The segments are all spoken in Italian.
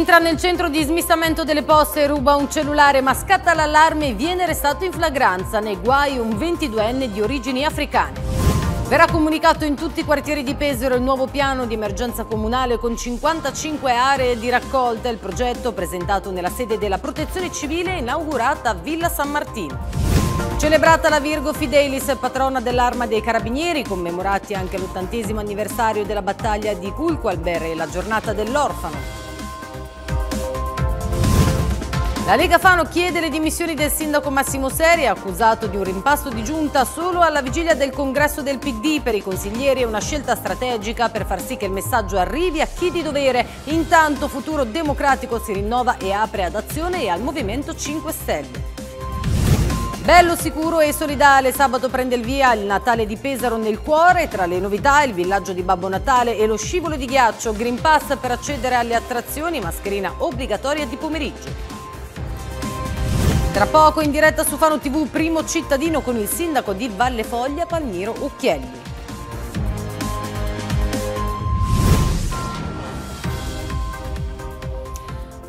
Entra nel centro di smistamento delle poste e ruba un cellulare ma scatta l'allarme e viene restato in flagranza. Nei guai un 22enne di origini africane. Verrà comunicato in tutti i quartieri di Pesaro il nuovo piano di emergenza comunale con 55 aree di raccolta. Il progetto presentato nella sede della Protezione Civile inaugurata a Villa San Martino. Celebrata la Virgo Fidelis, patrona dell'arma dei carabinieri, commemorati anche l'ottantesimo anniversario della battaglia di Culco e la giornata dell'orfano. La Lega Fano chiede le dimissioni del sindaco Massimo Seri, accusato di un rimpasto di giunta solo alla vigilia del congresso del PD. Per i consiglieri è una scelta strategica per far sì che il messaggio arrivi a chi di dovere. Intanto Futuro Democratico si rinnova e apre ad Azione e al Movimento 5 Stelle. Bello, sicuro e solidale, sabato prende il via il Natale di Pesaro nel cuore, tra le novità il villaggio di Babbo Natale e lo scivolo di ghiaccio, Green Pass per accedere alle attrazioni, mascherina obbligatoria di pomeriggio. Tra poco in diretta su Fano TV, primo cittadino con il sindaco di Valle Foglia, Palmiro Ucchielli.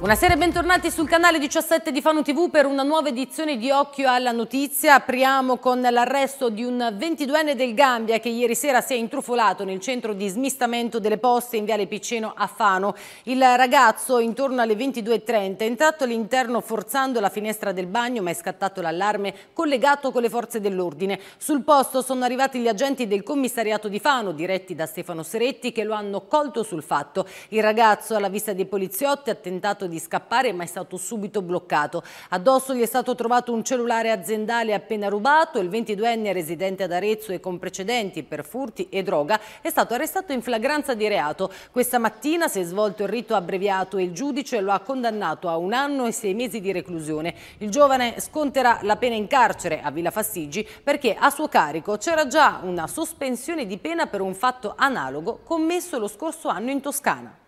Buonasera e bentornati sul canale 17 di Fano TV per una nuova edizione di Occhio alla Notizia. Apriamo con l'arresto di un 22enne del Gambia che ieri sera si è intrufolato nel centro di smistamento delle poste in Viale Piceno a Fano. Il ragazzo intorno alle 22.30 è entrato all'interno forzando la finestra del bagno ma è scattato l'allarme collegato con le forze dell'ordine. Sul posto sono arrivati gli agenti del commissariato di Fano diretti da Stefano Seretti che lo hanno colto sul fatto. Il ragazzo alla vista dei poliziotti ha tentato di scappare ma è stato subito bloccato. Addosso gli è stato trovato un cellulare aziendale appena rubato, il 22enne residente ad Arezzo e con precedenti per furti e droga è stato arrestato in flagranza di reato. Questa mattina si è svolto il rito abbreviato e il giudice lo ha condannato a un anno e sei mesi di reclusione. Il giovane sconterà la pena in carcere a Villa Fastigi perché a suo carico c'era già una sospensione di pena per un fatto analogo commesso lo scorso anno in Toscana.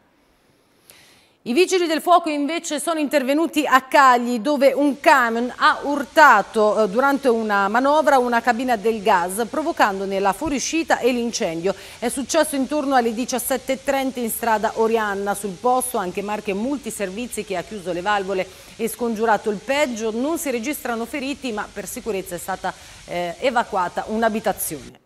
I vigili del fuoco invece sono intervenuti a Cagli dove un camion ha urtato eh, durante una manovra una cabina del gas provocandone la fuoriuscita e l'incendio. È successo intorno alle 17.30 in strada Orianna. Sul posto anche Marche Multiservizi che ha chiuso le valvole e scongiurato il peggio. Non si registrano feriti ma per sicurezza è stata eh, evacuata un'abitazione.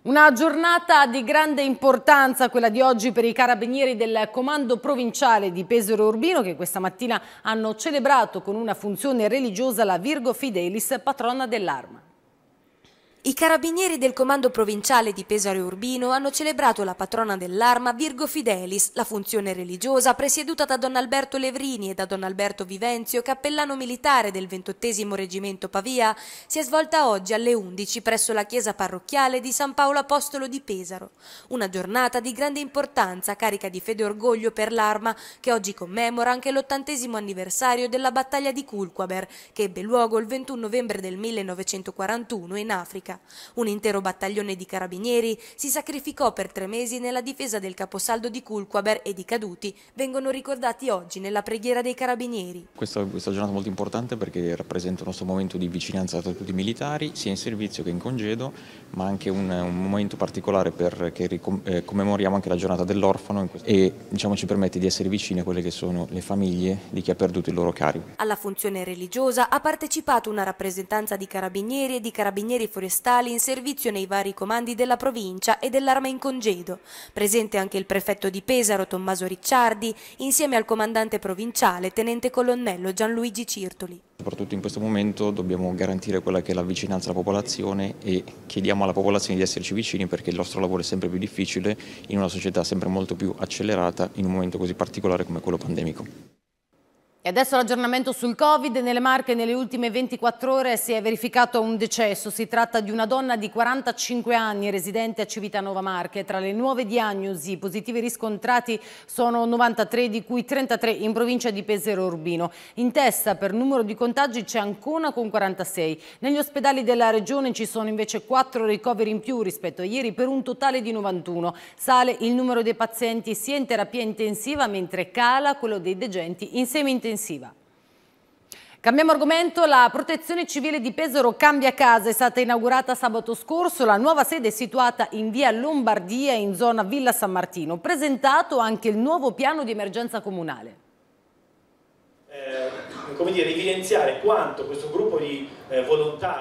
Una giornata di grande importanza quella di oggi per i carabinieri del comando provinciale di Pesaro Urbino che questa mattina hanno celebrato con una funzione religiosa la Virgo Fidelis, patrona dell'arma. I carabinieri del comando provinciale di Pesaro Urbino hanno celebrato la patrona dell'arma Virgo Fidelis, la funzione religiosa presieduta da Don Alberto Levrini e da Don Alberto Vivenzio, cappellano militare del 28 Reggimento Pavia, si è svolta oggi alle 11 presso la chiesa parrocchiale di San Paolo Apostolo di Pesaro. Una giornata di grande importanza, carica di fede e orgoglio per l'arma, che oggi commemora anche l'ottantesimo anniversario della battaglia di Culquaber, che ebbe luogo il 21 novembre del 1941 in Africa. Un intero battaglione di carabinieri si sacrificò per tre mesi nella difesa del caposaldo di Culquaber e di caduti vengono ricordati oggi nella preghiera dei carabinieri. Questa è una giornata molto importante perché rappresenta il nostro momento di vicinanza tra tutti i militari, sia in servizio che in congedo, ma anche un, un momento particolare perché eh, commemoriamo anche la giornata dell'orfano e diciamo, ci permette di essere vicini a quelle che sono le famiglie di chi ha perduto il loro cari. Alla funzione religiosa ha partecipato una rappresentanza di carabinieri e di carabinieri forestali forestali in servizio nei vari comandi della provincia e dell'arma in congedo. Presente anche il prefetto di Pesaro Tommaso Ricciardi insieme al comandante provinciale tenente colonnello Gianluigi Cirtoli. Soprattutto in questo momento dobbiamo garantire quella che è la vicinanza alla popolazione e chiediamo alla popolazione di esserci vicini perché il nostro lavoro è sempre più difficile in una società sempre molto più accelerata in un momento così particolare come quello pandemico. E adesso l'aggiornamento sul Covid. Nelle Marche nelle ultime 24 ore si è verificato un decesso. Si tratta di una donna di 45 anni residente a Civitanova Marche. Tra le nuove diagnosi positive riscontrati sono 93, di cui 33 in provincia di Pesero Urbino. In testa per numero di contagi c'è Ancona con 46. Negli ospedali della regione ci sono invece 4 ricoveri in più rispetto a ieri per un totale di 91. Sale il numero dei pazienti sia in terapia intensiva mentre cala quello dei degenti in semi-intensiva difensiva. Cambiamo argomento, la protezione civile di Pesaro cambia casa, è stata inaugurata sabato scorso, la nuova sede è situata in via Lombardia in zona Villa San Martino, presentato anche il nuovo piano di emergenza comunale. Eh, come dire, evidenziare quanto questo gruppo di eh,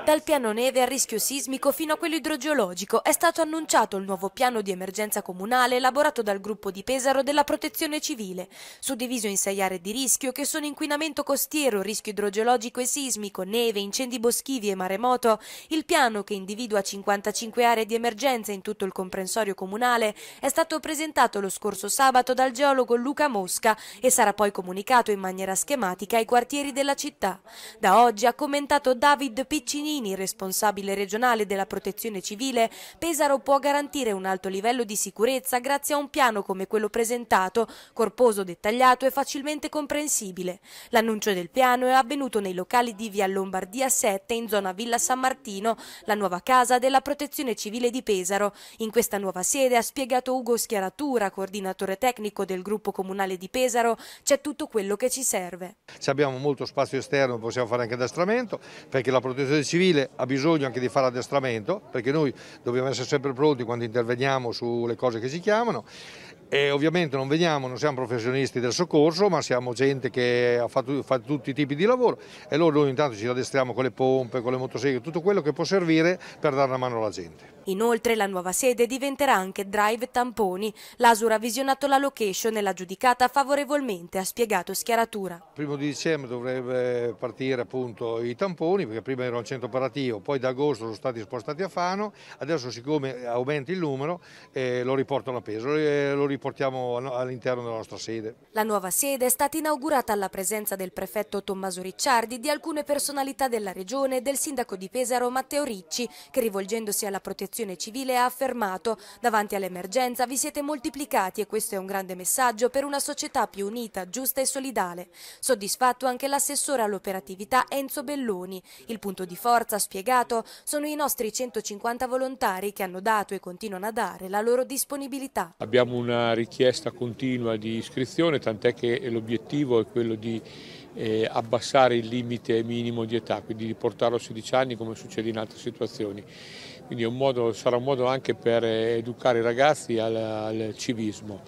dal piano neve al rischio sismico fino a quello idrogeologico è stato annunciato il nuovo piano di emergenza comunale elaborato dal gruppo di Pesaro della Protezione Civile, suddiviso in sei aree di rischio che sono inquinamento costiero, rischio idrogeologico e sismico, neve, incendi boschivi e maremoto. Il piano, che individua 55 aree di emergenza in tutto il comprensorio comunale, è stato presentato lo scorso sabato dal geologo Luca Mosca e sarà poi comunicato in maniera schematica ai quartieri della città. Da oggi ha commentato Davide David Piccinini, responsabile regionale della protezione civile, Pesaro può garantire un alto livello di sicurezza grazie a un piano come quello presentato, corposo, dettagliato e facilmente comprensibile. L'annuncio del piano è avvenuto nei locali di via Lombardia 7 in zona Villa San Martino, la nuova casa della protezione civile di Pesaro. In questa nuova sede, ha spiegato Ugo Schiaratura, coordinatore tecnico del gruppo comunale di Pesaro, c'è tutto quello che ci serve. Se abbiamo molto spazio esterno possiamo fare anche addestramento perché perché la protezione civile ha bisogno anche di fare addestramento, perché noi dobbiamo essere sempre pronti quando interveniamo sulle cose che si chiamano. E ovviamente non veniamo, non siamo professionisti del soccorso, ma siamo gente che ha fatto, fa tutti i tipi di lavoro e loro noi intanto ci addestriamo con le pompe, con le motoseghe, tutto quello che può servire per dare una mano alla gente. Inoltre la nuova sede diventerà anche Drive Tamponi. L'Asura ha visionato la location e l'ha giudicata favorevolmente, ha spiegato Schiaratura. Primo di dicembre dovrebbe partire appunto i tamponi, perché prima era un centro operativo, poi da agosto sono stati spostati a Fano, adesso siccome aumenta il numero eh, lo riportano a peso, eh, lo riportiamo all'interno della nostra sede. La nuova sede è stata inaugurata alla presenza del prefetto Tommaso Ricciardi, di alcune personalità della regione e del sindaco di Pesaro Matteo Ricci, che rivolgendosi alla protezione protezione civile ha affermato davanti all'emergenza vi siete moltiplicati e questo è un grande messaggio per una società più unita, giusta e solidale. Soddisfatto anche l'assessore all'operatività Enzo Belloni. Il punto di forza, spiegato, sono i nostri 150 volontari che hanno dato e continuano a dare la loro disponibilità. Abbiamo una richiesta continua di iscrizione, tant'è che l'obiettivo è quello di eh, abbassare il limite minimo di età, quindi di portarlo a 16 anni come succede in altre situazioni quindi un modo, sarà un modo anche per educare i ragazzi al, al civismo.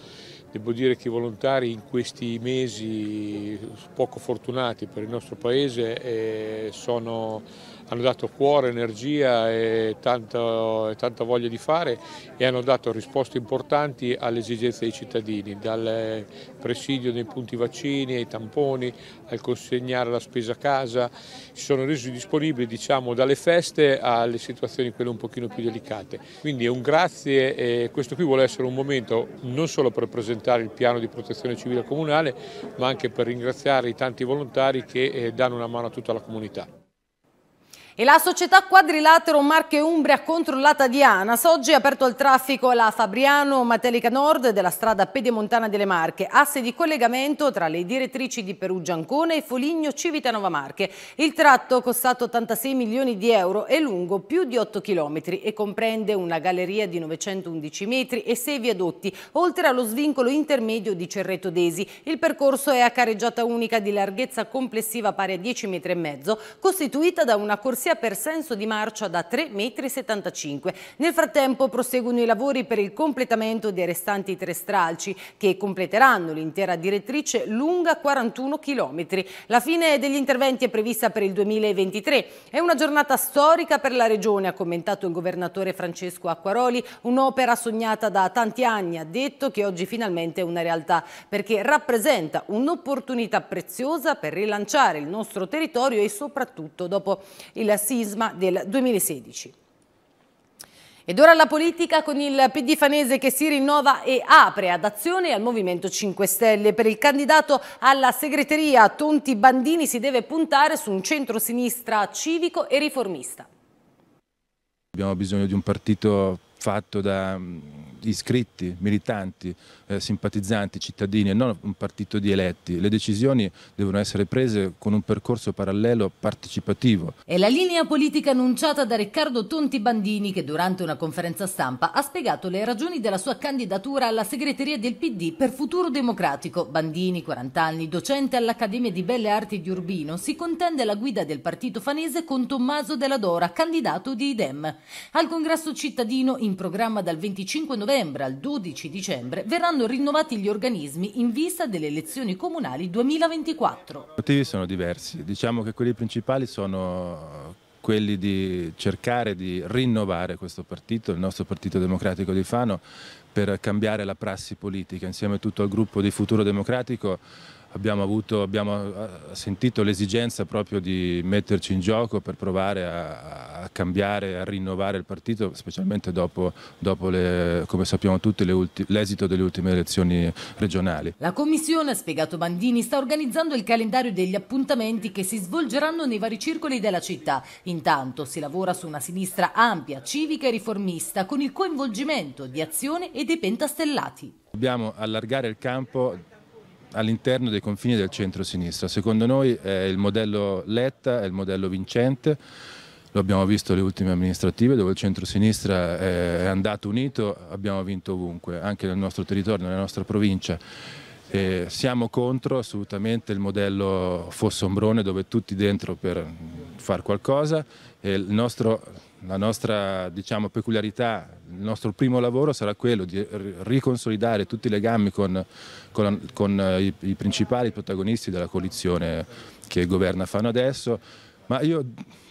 Devo dire che i volontari in questi mesi poco fortunati per il nostro paese eh, sono, hanno dato cuore, energia e tanta, e tanta, voglia di fare e hanno dato risposte importanti alle esigenze dei cittadini, dal eh, presidio dei punti vaccini ai tamponi, al consegnare la spesa a casa, si sono resi disponibili diciamo, dalle feste alle situazioni quelle un pochino più delicate. Quindi un grazie e questo qui vuole essere un momento non solo per presentare implementare il piano di protezione civile comunale ma anche per ringraziare i tanti volontari che eh, danno una mano a tutta la comunità. E la società quadrilatero Marche Umbria controllata di ANAS oggi ha aperto al traffico la Fabriano Matelica Nord della strada Pedemontana delle Marche, asse di collegamento tra le direttrici di Perugia Ancona e Foligno Civitanova Marche. Il tratto, costato 86 milioni di euro, è lungo più di 8 chilometri e comprende una galleria di 911 metri e 6 viadotti, oltre allo svincolo intermedio di Cerreto Desi. Il percorso è a careggiata unica di larghezza complessiva pari a 10 metri, e mezzo, costituita da una corsia Venezia per senso di marcia da 3,75 m. Nel frattempo proseguono i lavori per il completamento dei restanti tre stralci che completeranno l'intera direttrice lunga 41 km. La fine degli interventi è prevista per il 2023. È una giornata storica per la Regione, ha commentato il governatore Francesco Acquaroli, un'opera sognata da tanti anni, ha detto che oggi finalmente è una realtà perché rappresenta un'opportunità preziosa per rilanciare il nostro territorio e soprattutto dopo il sisma del 2016. Ed ora la politica con il PD fanese che si rinnova e apre ad azione al Movimento 5 Stelle. Per il candidato alla segreteria Tonti Bandini si deve puntare su un centro-sinistra civico e riformista. Abbiamo bisogno di un partito fatto da iscritti, militanti, eh, simpatizzanti, cittadini e non un partito di eletti. Le decisioni devono essere prese con un percorso parallelo partecipativo. È la linea politica annunciata da Riccardo Tonti Bandini che durante una conferenza stampa ha spiegato le ragioni della sua candidatura alla segreteria del PD per Futuro Democratico. Bandini, 40 anni, docente all'Accademia di Belle Arti di Urbino, si contende la guida del partito fanese con Tommaso Della Dora, candidato di IDEM. Al congresso cittadino in programma dal 25 novembre novembre al 12 dicembre verranno rinnovati gli organismi in vista delle elezioni comunali 2024. I motivi sono diversi, diciamo che quelli principali sono quelli di cercare di rinnovare questo partito, il nostro Partito Democratico di Fano, per cambiare la prassi politica. Insieme a tutto il gruppo di Futuro Democratico abbiamo, avuto, abbiamo eh, sentito l'esigenza proprio di metterci in gioco per provare a, a cambiare, a rinnovare il partito, specialmente dopo, dopo le, come sappiamo tutti, l'esito delle ultime elezioni regionali. La Commissione, ha spiegato Bandini, sta organizzando il calendario degli appuntamenti che si svolgeranno nei vari circoli della città. Intanto si lavora su una sinistra ampia, civica e riformista, con il coinvolgimento di Azione e dei Pentastellati. Dobbiamo allargare il campo all'interno dei confini del centro-sinistra. Secondo noi è il modello Letta, è il modello vincente, lo abbiamo visto alle ultime amministrative dove il centro-sinistra è andato unito, abbiamo vinto ovunque, anche nel nostro territorio, nella nostra provincia. E siamo contro assolutamente il modello Fossombrone dove tutti dentro per far qualcosa e il nostro la nostra diciamo, peculiarità, il nostro primo lavoro sarà quello di riconsolidare tutti i legami con, con, con eh, i, i principali protagonisti della coalizione che governa Fano adesso, ma io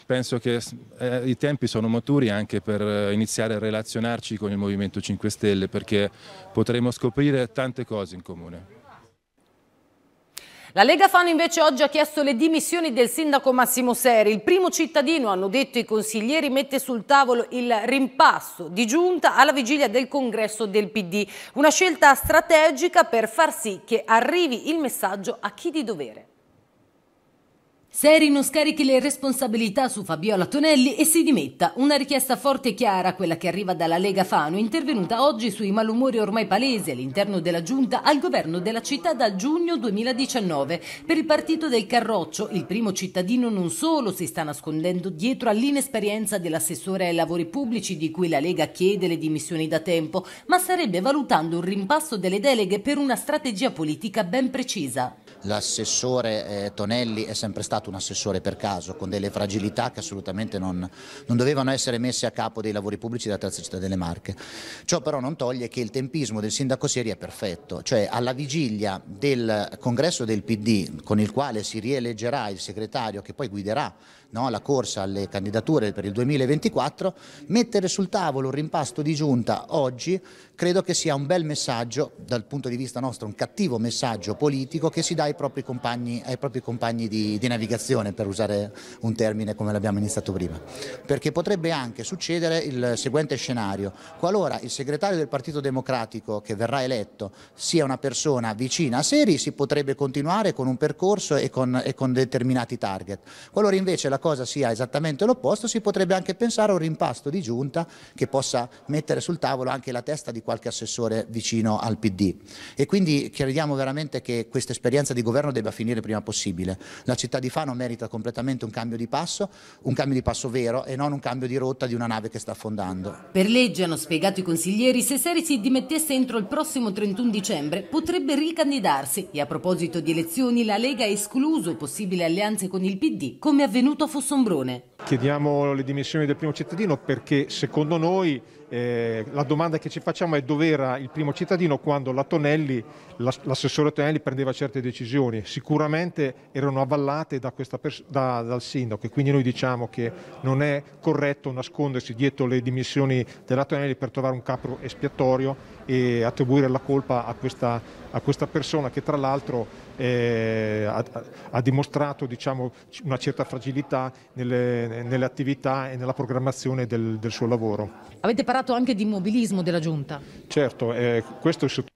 penso che eh, i tempi sono maturi anche per eh, iniziare a relazionarci con il Movimento 5 Stelle perché potremo scoprire tante cose in comune. La Lega Fano invece oggi ha chiesto le dimissioni del sindaco Massimo Seri. Il primo cittadino, hanno detto i consiglieri, mette sul tavolo il rimpasto di giunta alla vigilia del congresso del PD. Una scelta strategica per far sì che arrivi il messaggio a chi di dovere. Seri non scarichi le responsabilità su Fabiola Tonelli e si dimetta. Una richiesta forte e chiara, quella che arriva dalla Lega Fano, intervenuta oggi sui malumori ormai palesi all'interno della giunta al governo della città dal giugno 2019. Per il partito del Carroccio, il primo cittadino non solo si sta nascondendo dietro all'inesperienza dell'assessore ai lavori pubblici di cui la Lega chiede le dimissioni da tempo, ma starebbe valutando un rimpasso delle deleghe per una strategia politica ben precisa. L'assessore eh, Tonelli è sempre stato un assessore per caso, con delle fragilità che assolutamente non, non, dovevano essere messe a capo dei lavori pubblici della terza città delle Marche. Ciò però non toglie che il tempismo del sindaco Sieri è perfetto, cioè alla vigilia del congresso del PD con il quale si rieleggerà il segretario che poi guiderà no, la corsa alle candidature per il 2024, mettere sul tavolo un rimpasto di giunta oggi credo che sia un bel messaggio, dal punto di vista nostro un cattivo messaggio politico che si dà ai propri compagni, ai propri compagni di, di navigazione, per usare un termine come l'abbiamo iniziato prima. Perché potrebbe anche succedere il seguente scenario, qualora il segretario del Partito Democratico che verrà eletto sia una persona vicina a Seri, si potrebbe continuare con un percorso e con, e con determinati target. Qualora invece la la cosa sia esattamente l'opposto, si potrebbe anche pensare a un rimpasto di giunta che possa mettere sul tavolo anche la testa di qualche assessore vicino al PD. E quindi crediamo veramente che questa esperienza di governo debba finire prima possibile. La città di Fano merita completamente un cambio di passo, un cambio di passo vero e non un cambio di rotta di una nave che sta affondando. Per legge, hanno spiegato i consiglieri, se Seri si dimettesse entro il prossimo 31 dicembre potrebbe ricandidarsi e a proposito di elezioni la Lega ha escluso possibili alleanze con il PD come avvenuto Cristofo Sombrone. Chiediamo le dimissioni del primo cittadino perché secondo noi eh, la domanda che ci facciamo è dove era il primo cittadino quando la Tonelli, l'assessore Tonelli prendeva certe decisioni. Sicuramente erano avallate da da, dal sindaco e quindi noi diciamo che non è corretto nascondersi dietro le dimissioni della Tonelli per trovare un capro espiatorio e attribuire la colpa a questa, a questa persona che tra l'altro eh, ha, ha, dimostrato diciamo, una certa fragilità nelle, nelle, attività e nella programmazione del, del, suo lavoro. Avete parlato anche di mobilismo della Giunta. Certo, eh, questo è sotto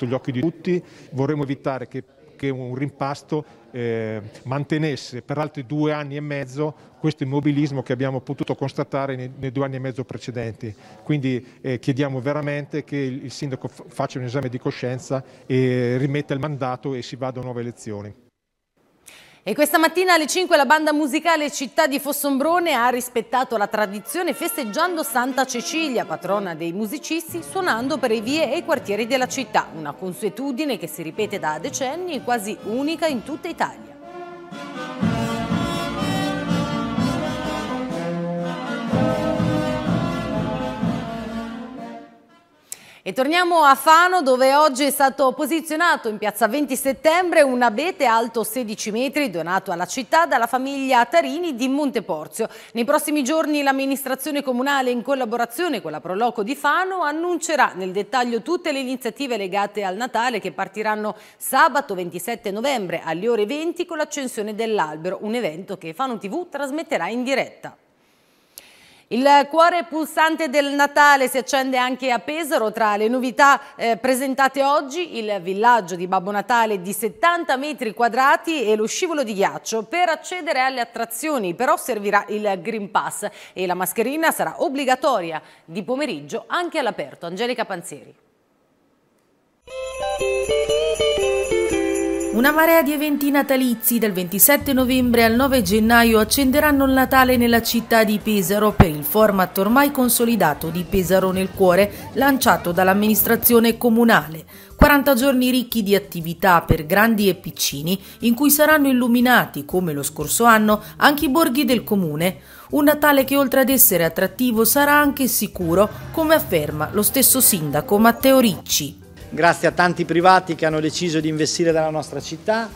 gli occhi di tutti, vorremmo evitare che che un rimpasto eh, mantenesse per altri due anni e mezzo questo immobilismo che abbiamo potuto constatare nei, nei due anni e mezzo precedenti. Quindi eh, chiediamo veramente che il, il sindaco faccia un esame di coscienza e rimetta il mandato e si vada a nuove elezioni. E questa mattina alle 5 la banda musicale Città di Fossombrone ha rispettato la tradizione festeggiando Santa Cecilia, patrona dei musicisti, suonando per le vie e i quartieri della città, una consuetudine che si ripete da decenni e quasi unica in tutta Italia. E torniamo a Fano dove oggi è stato posizionato in piazza 20 settembre un abete alto 16 metri donato alla città dalla famiglia Tarini di Monteporzio. Nei prossimi giorni l'amministrazione comunale in collaborazione con la Proloco di Fano annuncerà nel dettaglio tutte le iniziative legate al Natale che partiranno sabato 27 novembre alle ore 20 con l'accensione dell'albero, un evento che Fano TV trasmetterà in diretta. Il cuore pulsante del Natale si accende anche a Pesaro, tra le novità eh, presentate oggi il villaggio di Babbo Natale di 70 metri quadrati e lo scivolo di ghiaccio. Per accedere alle attrazioni però servirà il Green Pass e la mascherina sarà obbligatoria di pomeriggio anche all'aperto. Angelica Panzeri. Una marea di eventi natalizi dal 27 novembre al 9 gennaio accenderanno il Natale nella città di Pesaro per il format ormai consolidato di Pesaro nel cuore lanciato dall'amministrazione comunale. 40 giorni ricchi di attività per grandi e piccini in cui saranno illuminati, come lo scorso anno, anche i borghi del comune. Un Natale che oltre ad essere attrattivo sarà anche sicuro, come afferma lo stesso sindaco Matteo Ricci grazie a tanti privati che hanno deciso di investire nella nostra città,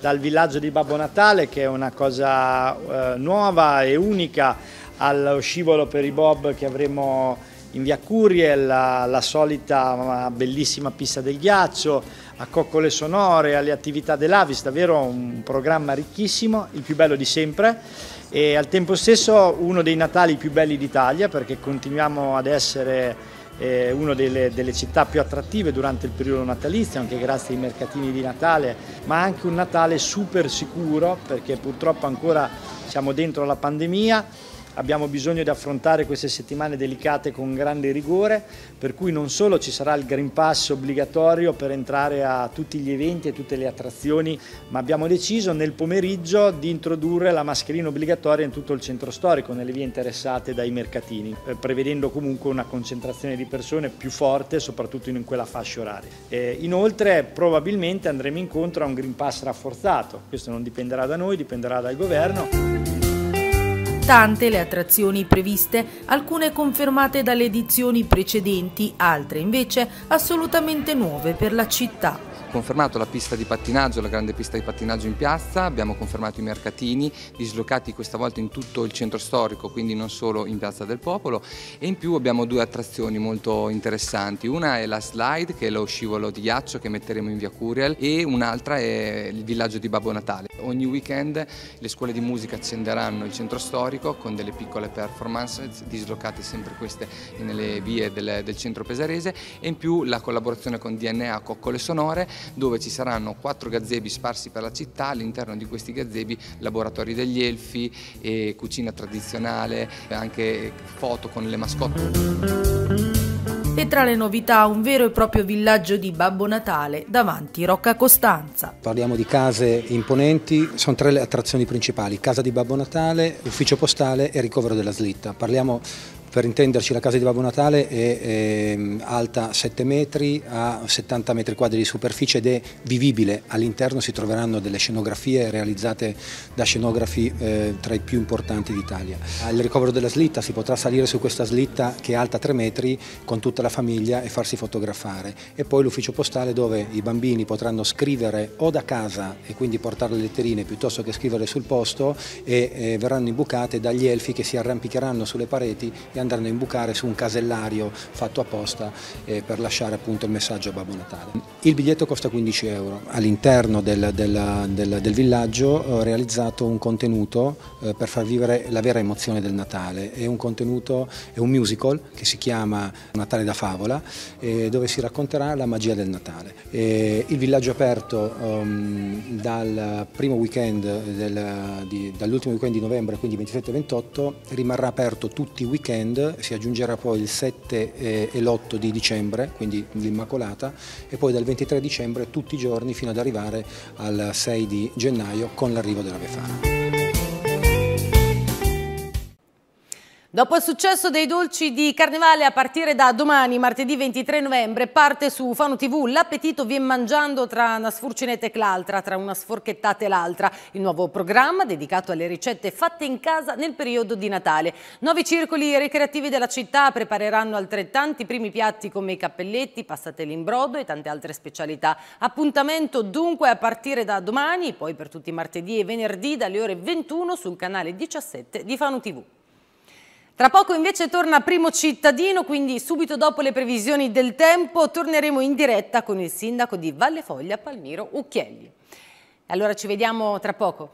dal villaggio di Babbo Natale che è una cosa eh, nuova e unica, allo scivolo per i bob che avremo in via Curie, la, la solita bellissima pista del ghiaccio, a coccole sonore, alle attività dell'Avis, davvero un programma ricchissimo, il più bello di sempre e al tempo stesso uno dei Natali più belli d'Italia perché continuiamo ad essere eh, una delle, delle, città più attrattive durante il periodo natalizio, anche grazie ai mercatini di Natale, ma anche un Natale super sicuro perché purtroppo ancora siamo dentro la pandemia Abbiamo bisogno di affrontare queste settimane delicate con grande rigore, per cui non solo ci sarà il Green Pass obbligatorio per entrare a tutti gli eventi e tutte le attrazioni, ma abbiamo deciso nel pomeriggio di introdurre la mascherina obbligatoria in tutto il centro storico, nelle vie interessate dai mercatini, eh, prevedendo comunque una concentrazione di persone più forte, soprattutto in quella fascia oraria. Eh, inoltre probabilmente andremo incontro a un Green Pass rafforzato, questo non dipenderà da noi, dipenderà dal governo. Nonostante le attrazioni previste, alcune confermate dalle edizioni precedenti, altre invece assolutamente nuove per la città confermato la pista di pattinaggio, la grande pista di pattinaggio in piazza, abbiamo confermato i mercatini dislocati questa volta in tutto il centro storico, quindi non solo in Piazza del Popolo e in più abbiamo due attrazioni molto interessanti, una è la slide che è lo scivolo di ghiaccio che metteremo in via Curiel e un'altra è il villaggio di Babbo Natale. Ogni weekend le scuole di musica accenderanno il centro storico con delle piccole performance dislocate sempre queste nelle vie del, del centro pesarese e in più la collaborazione con DNA Coccole Sonore dove ci saranno quattro gazebi sparsi per la città, all'interno di questi gazebi laboratori degli elfi, cucina tradizionale, anche foto con le mascotte. E tra le novità un vero e proprio villaggio di Babbo Natale davanti Rocca Costanza. Parliamo di case imponenti, sono tre le attrazioni principali, casa di Babbo Natale, ufficio postale e ricovero della slitta. Parliamo per intenderci la casa di Babbo Natale è, è ehm, alta 7 metri, ha 70 metri quadri di superficie ed è vivibile. All'interno si troveranno delle scenografie realizzate da scenografi eh, tra i più importanti d'Italia. Al ricovero della slitta si potrà salire su questa slitta che è alta 3 metri con tutta la famiglia e farsi fotografare. E poi l'ufficio postale dove i bambini potranno scrivere o da casa e quindi portare le letterine piuttosto che scrivere sul posto e eh, verranno imbucate dagli elfi che si arrampicheranno sulle pareti e e andranno a imbucare su un casellario fatto apposta eh, per lasciare appunto il messaggio a Babbo Natale. Il biglietto costa 15 euro, all'interno del, del, del, del, villaggio ho eh, realizzato un contenuto eh, per far vivere la vera emozione del Natale, è un contenuto, è un musical che si chiama Natale da favola eh, dove si racconterà la magia del Natale. Eh, il villaggio aperto um, dal primo weekend, dall'ultimo weekend di novembre, quindi 27 28, rimarrà aperto tutti i weekend weekend, si aggiungerà poi il 7 eh, e l'8 di dicembre, quindi l'Immacolata, e poi dal 23 dicembre tutti i giorni fino ad arrivare al 6 di gennaio con l'arrivo della Befana. Dopo il successo dei dolci di Carnevale a partire da domani, martedì 23 novembre, parte su Fano TV L'appetito viene mangiando tra una sfurcinetta e l'altra, tra una sforchettata e l'altra. Il nuovo programma dedicato alle ricette fatte in casa nel periodo di Natale. Nuovi circoli ricreativi della città prepareranno altrettanti primi piatti come i cappelletti, passatelli in brodo e tante altre specialità. Appuntamento dunque a partire da domani, poi per tutti martedì e venerdì dalle ore 21 sul canale 17 di Fano TV. Tra poco invece torna Primo Cittadino, quindi subito dopo le previsioni del tempo torneremo in diretta con il sindaco di Valle Foglia, Palmiro Ucchielli. Allora ci vediamo tra poco.